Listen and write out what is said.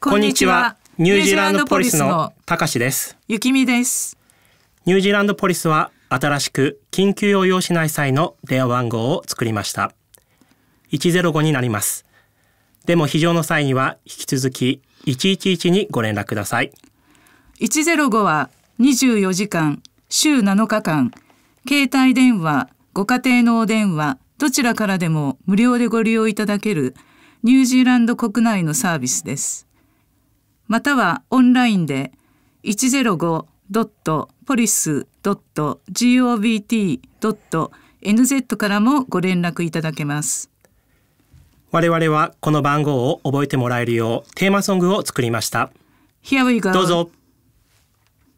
こんにちは。ニュージーランドポリスのたかしです。ゆきみです。ニュージーランドポリスは新しく緊急を要しない際の電話番号を作りました。105になります。でも非常の際には引き続き111にご連絡ください。105は24時間、週7日間、携帯電話、ご家庭のお電話、どちらからでも無料でご利用いただけるニュージーランド国内のサービスです。またはオンラインで1 0 5 p o l i e g o v t n z からもご連絡いただけます。我々はこの番号を覚えてもらえるようテーマソングを作りました。どうぞ。